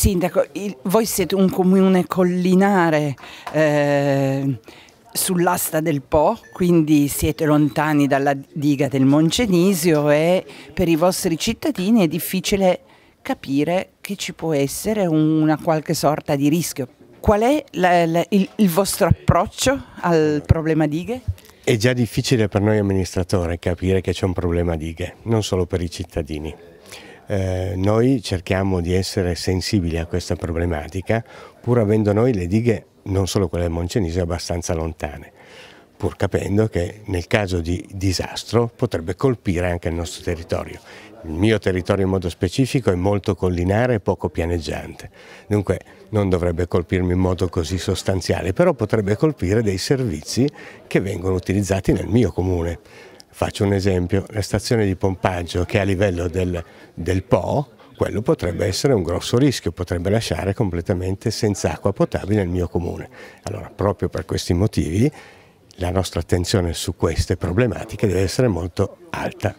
Sindaco, il, voi siete un comune collinare eh, sull'asta del Po, quindi siete lontani dalla diga del Moncenisio e per i vostri cittadini è difficile capire che ci può essere una qualche sorta di rischio. Qual è la, la, il, il vostro approccio al problema dighe? È già difficile per noi amministratori capire che c'è un problema dighe, non solo per i cittadini. Eh, noi cerchiamo di essere sensibili a questa problematica pur avendo noi le dighe, non solo quelle del Moncenise, abbastanza lontane pur capendo che nel caso di disastro potrebbe colpire anche il nostro territorio. Il mio territorio in modo specifico è molto collinare e poco pianeggiante, dunque non dovrebbe colpirmi in modo così sostanziale, però potrebbe colpire dei servizi che vengono utilizzati nel mio comune Faccio un esempio, la stazione di pompaggio che è a livello del, del Po, quello potrebbe essere un grosso rischio, potrebbe lasciare completamente senza acqua potabile il mio comune. Allora, proprio per questi motivi, la nostra attenzione su queste problematiche deve essere molto alta.